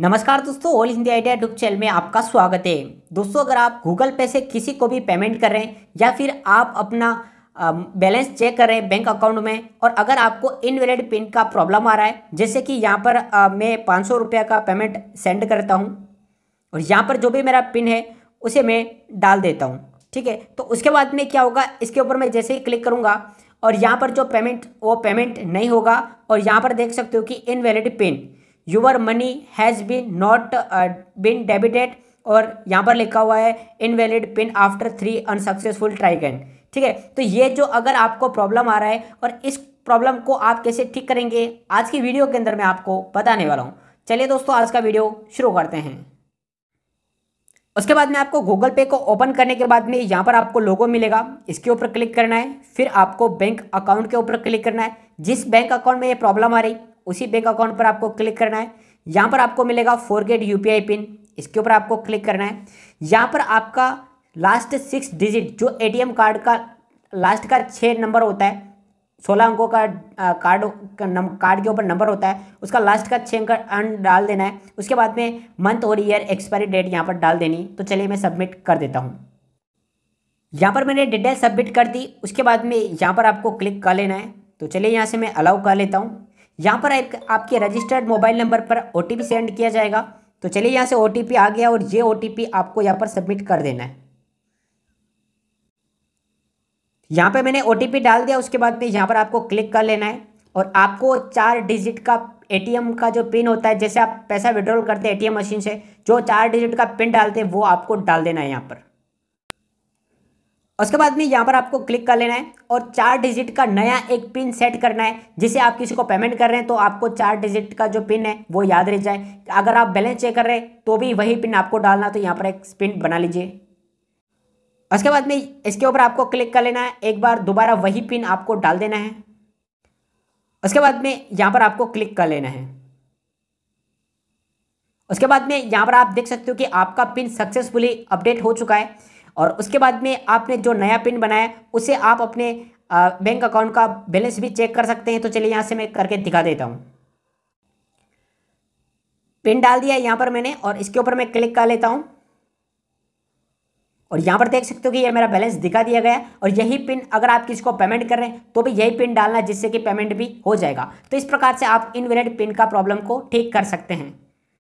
नमस्कार दोस्तों all Hindi idea YouTube channel में आपका स्वागत है दोस्तों अगर आप गूगल पे से किसी को भी पेमेंट कर रहे हैं या फिर आप अपना बैलेंस चेक कर रहे हैं बैंक अकाउंट में और अगर आपको इनवैलिड पिन का प्रॉब्लम आ रहा है जैसे कि यहाँ पर आ, मैं पाँच सौ का पेमेंट सेंड करता हूँ और यहाँ पर जो भी मेरा पिन है उसे मैं डाल देता हूँ ठीक है तो उसके बाद में क्या होगा इसके ऊपर मैं जैसे ही क्लिक करूँगा और यहाँ पर जो पेमेंट वो पेमेंट नहीं होगा और यहाँ पर देख सकते हो कि invalid pin your money has been not been debited और यहाँ पर लिखा हुआ है invalid pin after three unsuccessful try can ठीक है तो ये जो अगर आपको प्रॉब्लम आ रहा है और इस प्रॉब्लम को आप कैसे ठीक करेंगे आज की वीडियो के अंदर मैं आपको बताने वाला हूँ चलिए दोस्तों आज का वीडियो शुरू करते हैं उसके बाद में आपको गूगल पे को ओपन करने के बाद में यहाँ पर आपको लोगो मिलेगा इसके ऊपर क्लिक करना है फिर आपको बैंक अकाउंट के ऊपर क्लिक करना है जिस बैंक अकाउंट में ये प्रॉब्लम आ रही उसी बैंक अकाउंट पर आपको क्लिक करना है यहाँ पर आपको मिलेगा फोर गेट यू पिन इसके ऊपर आपको क्लिक करना है यहाँ पर आपका लास्ट सिक्स डिजिट जो एटीएम कार्ड का लास्ट का छः नंबर होता है सोलह अंकों का आ, कार्ड का नम, कार्ड के ऊपर नंबर होता है उसका लास्ट का छः अंक अंक डाल देना है उसके बाद में मंथ और ईयर एक्सपायरी डेट यहाँ पर डाल देनी तो चलिए मैं सबमिट कर देता हूँ यहाँ पर मैंने डिटेल सबमिट कर दी उसके बाद में यहाँ पर आपको क्लिक कर लेना है तो चलिए यहाँ से मैं अलाउ कर लेता हूँ यहाँ पर आप, आपके रजिस्टर्ड मोबाइल नंबर पर ओ सेंड किया जाएगा तो चलिए यहाँ से ओ आ गया और ये ओ आपको यहाँ पर सबमिट कर देना है यहाँ पे मैंने ओ डाल दिया उसके बाद में यहाँ पर आपको क्लिक कर लेना है और आपको चार डिजिट का एटीएम का जो पिन होता है जैसे आप पैसा विड्रॉल करते हैं एटीएम मशीन से जो चार डिजिट का पिन डालते हैं वो आपको डाल देना है यहाँ पर उसके बाद में यहाँ पर आपको क्लिक कर लेना है और चार डिजिट का नया एक पिन सेट करना है जिसे आप किसी को पेमेंट कर रहे हैं तो आपको चार डिजिट का जो पिन है वो याद रह जाए अगर आप बैलेंस चेक कर रहे हैं तो भी वही पिन आपको डालना तो यहाँ पर एक पिन बना लीजिए उसके बाद में इसके ऊपर आपको क्लिक कर लेना है एक बार दोबारा वही पिन आपको डाल देना है उसके बाद में यहाँ पर आपको क्लिक कर लेना है उसके बाद में यहाँ पर आप देख सकते हो कि आपका पिन सक्सेसफुली अपडेट हो चुका है और उसके बाद में आपने जो नया पिन बनाया उसे आप अपने बैंक अकाउंट का बैलेंस भी चेक कर सकते हैं तो चलिए यहाँ से मैं करके दिखा देता हूँ पिन डाल दिया यहाँ पर मैंने और इसके ऊपर मैं क्लिक कर लेता हूँ और यहाँ पर देख सकते हो कि यह मेरा बैलेंस दिखा दिया गया और यही पिन अगर आप किसी को पेमेंट कर रहे हैं तो भी यही पिन डालना जिससे कि पेमेंट भी हो जाएगा तो इस प्रकार से आप इनवेलिड पिन का प्रॉब्लम को ठीक कर सकते हैं